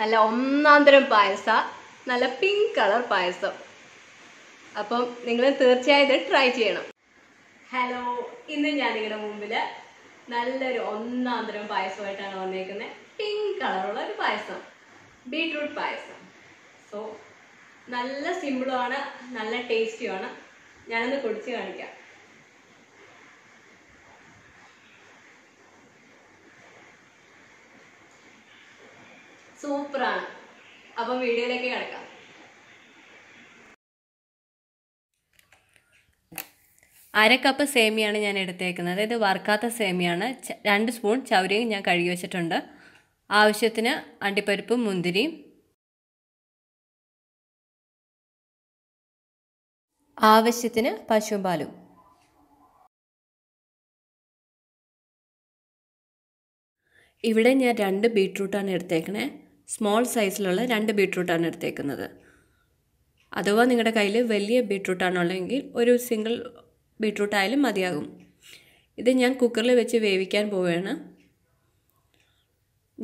നല്ല ഒന്നാന്തരം പായസ നല്ല പിങ്ക് കളർ പായസം അപ്പം നിങ്ങൾ തീർച്ചയായും ട്രൈ ചെയ്യണം ഹലോ ഇന്ന് ഞാൻ നിങ്ങളുടെ മുമ്പിൽ നല്ലൊരു ഒന്നാന്തരം പായസമായിട്ടാണ് വന്നേക്കുന്നത് പിങ്ക് കളറുള്ള ഒരു പായസം ബീട്രൂട്ട് പായസം സോ നല്ല സിമ്പിളുമാണ് നല്ല ടേസ്റ്റിയുമാണ് ഞാനൊന്ന് കുടിച്ച് കാണിക്കാം സൂപ്പറാണ് അപ്പം വീഡിയോയിലേക്ക് കിടക്കാം അര കപ്പ് സേമിയാണ് ഞാൻ എടുത്തേക്കുന്നത് ഇത് വറുക്കാത്ത സേമിയാണ് രണ്ട് സ്പൂൺ ചവരിയും ഞാൻ കഴുകി വെച്ചിട്ടുണ്ട് ആവശ്യത്തിന് അണ്ടിപ്പരിപ്പും മുന്തിരിയും ആവശ്യത്തിന് പശുപാലും ഇവിടെ ഞാൻ രണ്ട് ബീട്രൂട്ടാണ് എടുത്തേക്കണേ സ്മോൾ സൈസിലുള്ള രണ്ട് ബീട്രൂട്ടാണ് എടുത്തേക്കുന്നത് അഥവാ നിങ്ങളുടെ കയ്യിൽ വലിയ ബീട്രൂട്ടാണുള്ളതെങ്കിൽ ഒരു സിംഗിൾ ബീട്രൂട്ടായാലും മതിയാകും ഇത് ഞാൻ കുക്കറിൽ വെച്ച് വേവിക്കാൻ പോവുകയാണ്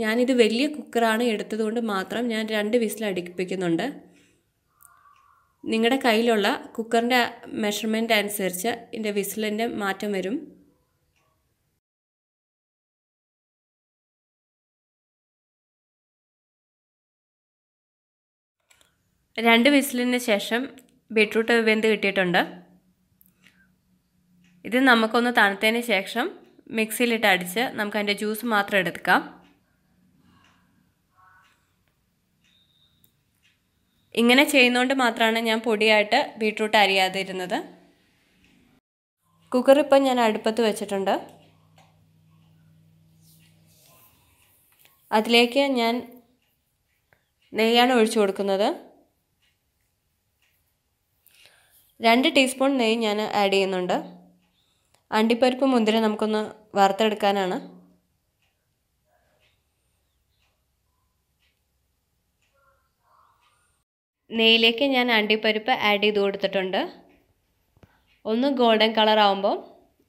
ഞാനിത് വലിയ കുക്കറാണ് എടുത്തതുകൊണ്ട് മാത്രം ഞാൻ രണ്ട് വിസിൽ അടുപ്പിക്കുന്നുണ്ട് നിങ്ങളുടെ കയ്യിലുള്ള കുക്കറിൻ്റെ മെഷർമെൻ്റ് അനുസരിച്ച് എൻ്റെ വിസിലിൻ്റെ മാറ്റം വരും രണ്ട് വിസിലിന് ശേഷം ബീട്രൂട്ട് വെന്ത് കിട്ടിയിട്ടുണ്ട് ഇത് നമുക്കൊന്ന് തണുത്തതിന് ശേഷം മിക്സിയിലിട്ട് അടിച്ച് നമുക്ക് അതിൻ്റെ ജ്യൂസ് മാത്രം എടുക്കാം ഇങ്ങനെ ചെയ്യുന്നതുകൊണ്ട് മാത്രമാണ് ഞാൻ പൊടിയായിട്ട് ബീട്രൂട്ട് അരിയാതിരുന്നത് കുക്കർ ഇപ്പം ഞാൻ അടുപ്പത്ത് വെച്ചിട്ടുണ്ട് അതിലേക്ക് ഞാൻ നെയ്യാണ് ഒഴിച്ചു കൊടുക്കുന്നത് രണ്ട് ടീസ്പൂൺ നെയ്യ് ഞാൻ ആഡ് ചെയ്യുന്നുണ്ട് അണ്ടിപ്പരിപ്പ് മുന്തിരി നമുക്കൊന്ന് വറുത്തെടുക്കാനാണ് നെയ്യിലേക്ക് ഞാൻ അണ്ടിപ്പരിപ്പ് ആഡ് ചെയ്ത് കൊടുത്തിട്ടുണ്ട് ഒന്ന് ഗോൾഡൻ കളർ ആവുമ്പോൾ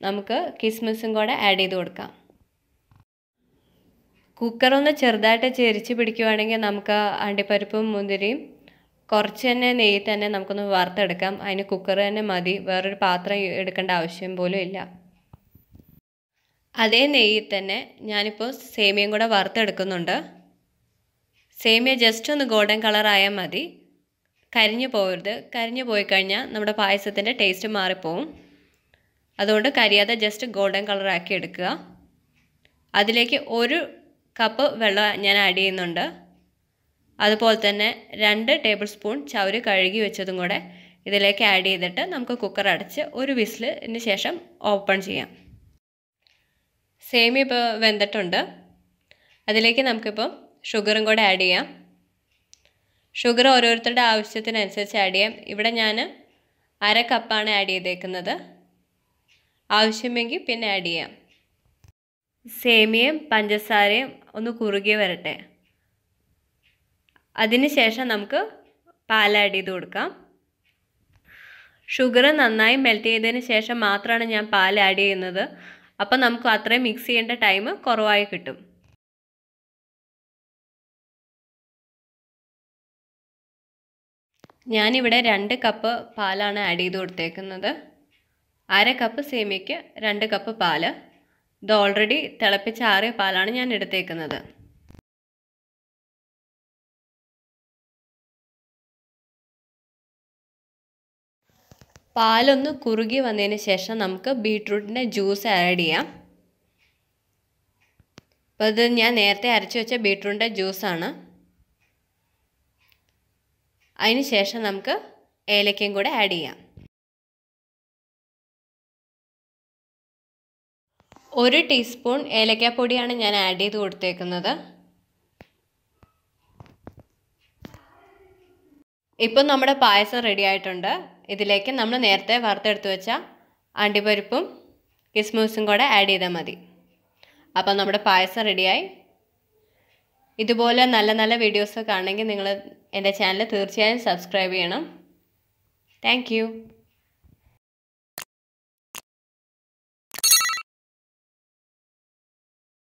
നമുക്ക് കിസ്മിസും കൂടെ ആഡ് ചെയ്ത് കൊടുക്കാം കുക്കറൊന്ന് ചെറുതായിട്ട് ചെരിച്ച് പിടിക്കുവാണെങ്കിൽ നമുക്ക് അണ്ടിപ്പരിപ്പും മുന്തിരിയും കുറച്ച് തന്നെ നെയ്യ് തന്നെ നമുക്കൊന്ന് വറുത്തെടുക്കാം അതിന് കുക്കർ തന്നെ മതി വേറൊരു പാത്രം എടുക്കേണ്ട ആവശ്യം പോലും ഇല്ല അതേ നെയ്യിൽ തന്നെ ഞാനിപ്പോൾ സേമിയയും കൂടെ വറുത്തെടുക്കുന്നുണ്ട് സേമിയ ജസ്റ്റ് ഒന്ന് ഗോൾഡൻ കളറായാൽ മതി കരിഞ്ഞു പോകരുത് കരിഞ്ഞു പോയി കഴിഞ്ഞാൽ നമ്മുടെ പായസത്തിൻ്റെ ടേസ്റ്റ് മാറിപ്പോവും അതുകൊണ്ട് കരിയാതെ ജസ്റ്റ് ഗോൾഡൻ കളറാക്കി എടുക്കുക അതിലേക്ക് ഒരു കപ്പ് വെള്ളം ഞാൻ ആഡ് ചെയ്യുന്നുണ്ട് അതുപോലെ തന്നെ രണ്ട് ടേബിൾ സ്പൂൺ ചവര് കഴുകി വെച്ചതും കൂടെ ഇതിലേക്ക് ആഡ് ചെയ്തിട്ട് നമുക്ക് കുക്കർ അടച്ച് ഒരു വിസിലിന് ശേഷം ഓപ്പൺ ചെയ്യാം സേമിയ ഇപ്പോൾ വെന്തിട്ടുണ്ട് അതിലേക്ക് നമുക്കിപ്പം ഷുഗറും കൂടെ ആഡ് ചെയ്യാം ഷുഗർ ഓരോരുത്തരുടെ ആവശ്യത്തിനനുസരിച്ച് ആഡ് ചെയ്യാം ഇവിടെ ഞാൻ അര കപ്പാണ് ആഡ് ചെയ്തേക്കുന്നത് ആവശ്യമെങ്കിൽ പിന്നെ ആഡ് ചെയ്യാം സേമിയയും പഞ്ചസാരയും ഒന്ന് കുറുകി വരട്ടെ അതിനുശേഷം നമുക്ക് പാൽ ആഡ് ചെയ്ത് കൊടുക്കാം ഷുഗർ നന്നായി മെൽറ്റ് ചെയ്തതിന് ശേഷം മാത്രമാണ് ഞാൻ പാൽ ആഡ് ചെയ്യുന്നത് അപ്പോൾ നമുക്ക് അത്രയും മിക്സ് ചെയ്യേണ്ട ടൈം കുറവായി കിട്ടും ഞാനിവിടെ രണ്ട് കപ്പ് പാലാണ് ആഡ് ചെയ്ത് കൊടുത്തേക്കുന്നത് അര കപ്പ് സേമിയയ്ക്ക് രണ്ട് കപ്പ് പാൽ ഇത് ഓൾറെഡി തിളപ്പിച്ച ആറിയ പാലാണ് ഞാൻ എടുത്തേക്കുന്നത് പാലൊന്ന് കുറുകി വന്നതിന് ശേഷം നമുക്ക് ബീട്രൂട്ടിൻ്റെ ജ്യൂസ് ആഡ് ചെയ്യാം അപ്പോൾ ഇത് ഞാൻ നേരത്തെ അരച്ചു വെച്ച ബീട്രൂട്ടിൻ്റെ ജ്യൂസാണ് അതിന് ശേഷം നമുക്ക് ഏലക്കയും കൂടെ ആഡ് ചെയ്യാം ഒരു ടീസ്പൂൺ ഏലക്കാപ്പൊടിയാണ് ഞാൻ ആഡ് ചെയ്ത് കൊടുത്തേക്കുന്നത് ഇപ്പം നമ്മുടെ പായസം റെഡി ആയിട്ടുണ്ട് ഇതിലേക്ക് നമ്മൾ നേരത്തെ വറുത്തെടുത്ത് വെച്ച അണ്ടിപ്പരിപ്പും കിസ്മൂസും കൂടെ ആഡ് ചെയ്താൽ മതി അപ്പോൾ നമ്മുടെ പായസം റെഡിയായി ഇതുപോലെ നല്ല നല്ല വീഡിയോസ് കാണണമെങ്കിൽ നിങ്ങൾ എൻ്റെ ചാനൽ തീർച്ചയായും സബ്സ്ക്രൈബ് ചെയ്യണം താങ്ക്